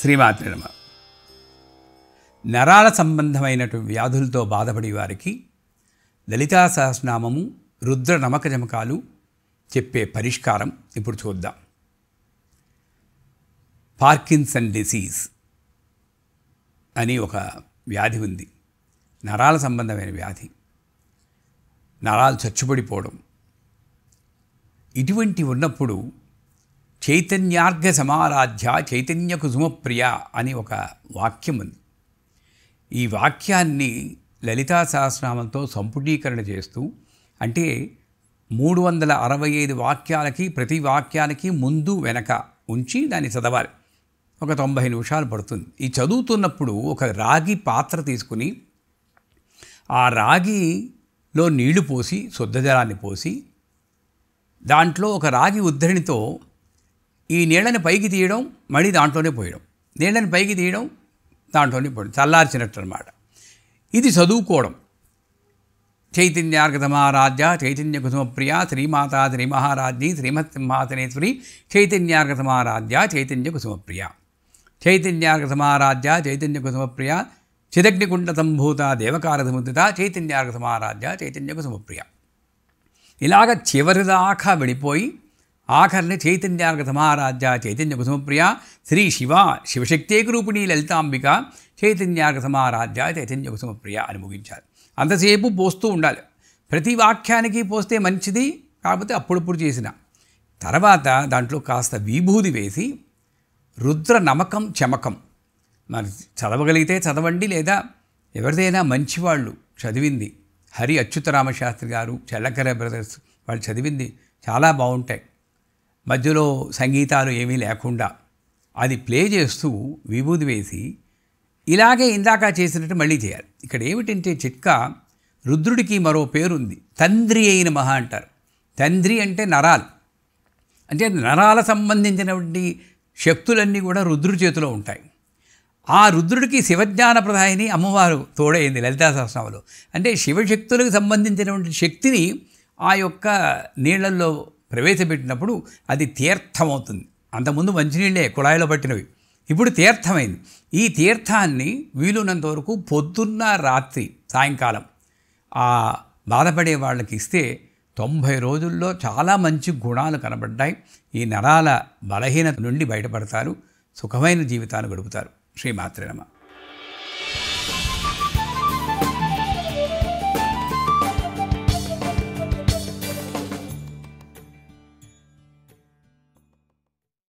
శ్రీమాత్రి నమ నరాల సంబంధమైనటువంటి వ్యాధులతో బాధపడే వారికి లలితా సహస్రనామము రుద్ర నమక జమకాలు చెప్పే పరిష్కారం ఇప్పుడు చూద్దాం పార్కిన్సన్ డిసీజ్ అని ఒక వ్యాధి ఉంది నరాల సంబంధమైన వ్యాధి నరాలు చచ్చుబడిపోవడం ఇటువంటి ఉన్నప్పుడు చైతన్యార్ఘ సమారాధ్య చైతన్య కుసుమప్రియ అని ఒక వాక్యం ఉంది ఈ వాక్యాన్ని లలితా సహస్రనామంతో సంపుటీకరణ చేస్తూ అంటే మూడు వందల అరవై ఐదు వాక్యాలకి ప్రతి వాక్యానికి ముందు వెనక ఉంచి దాన్ని చదవాలి ఒక తొంభై నిమిషాలు పడుతుంది ఈ చదువుతున్నప్పుడు ఒక రాగి పాత్ర తీసుకుని ఆ రాగిలో నీళ్లు పోసి శుద్ధజలాన్ని పోసి దాంట్లో ఒక రాగి ఉద్ధరణితో ఈ నీళ్ళని పైకి తీయడం మళ్ళీ దాంట్లోనే పోయడం నీళ్ళని పైకి తీయడం దాంట్లోనే పోయడం చల్లార్చినట్టు అనమాట ఇది చదువుకోవడం చైతన్యార్గతమారాధ్య కుసుమ ప్రియ శ్రీమాతా శ్రీమహారాజ్ని శ్రీమత్సింహాసనేశ్వరి చైతన్యార్గతమారాధ్య చైతన్య కుసుమ ప్రియ చైతన్యార్గతమారాధ్య చైతన్య కుసుమ ప్రియ చిదగ్నికుండ సంభూత దేవకార సముద్రిత చైతన్యార్గతమారాధ్య చైతన్య కుసుమ ప్రియ ఇలాగ చివరిదాకా వెళ్ళిపోయి ఆఖరిని మహారాజ చైతన్య కుసుమప్రియ శ్రీ శివ శివశక్తేకరూపిణి లలితాంబిక మహారాజ చైతన్య కుసుమప్రియ అని ముగించాలి అంతసేపు పోస్తూ ఉండాలి ప్రతి వాక్యానికి పోస్తే మంచిది కాకపోతే అప్పుడప్పుడు చేసిన తర్వాత దాంట్లో కాస్త విభూది వేసి రుద్ర నమకం చమకం మరి చదవగలిగితే చదవండి లేదా ఎవరిదైనా మంచివాళ్ళు చదివింది హరి అచ్యుతరామశాస్త్రి గారు చెల్లకర బ్రదర్స్ వాళ్ళు చదివింది చాలా బాగుంటాయి మధ్యలో సంగీతాలు ఏమీ లేకుండా అది ప్లే చేస్తూ విభూది వేసి ఇలాగే ఇందాక చేసినట్టు మళ్ళీ చేయాలి ఇక్కడ ఏమిటంటే చిట్కా రుద్రుడికి మరో పేరుంది తంద్రి అయిన మహా అంటారు తంద్రి అంటే నరాలు అంటే నరాల సంబంధించినటువంటి శక్తులన్నీ కూడా రుద్రుడి చేతిలో ఉంటాయి ఆ రుద్రుడికి శివజ్ఞాన ప్రధాయిని అమ్మవారు తోడైంది లలితా సహస్రంలో అంటే శివశక్తులకు సంబంధించినటువంటి శక్తిని ఆ యొక్క నీళ్లల్లో ప్రవేశపెట్టినప్పుడు అది తీర్థమవుతుంది అంతకుముందు మంచినీళ్ళే కుళాయిలో పట్టినవి ఇప్పుడు తీర్థమైంది ఈ తీర్థాన్ని వీలున్నంత వరకు పొద్దున్న రాత్రి సాయంకాలం ఆ బాధపడే వాళ్ళకి ఇస్తే తొంభై రోజుల్లో చాలా మంచి గుణాలు కనబడ్డాయి ఈ నరాల బలహీనత నుండి బయటపడతారు సుఖమైన జీవితాలు గడుపుతారు శ్రీమాత్రేనమ్మ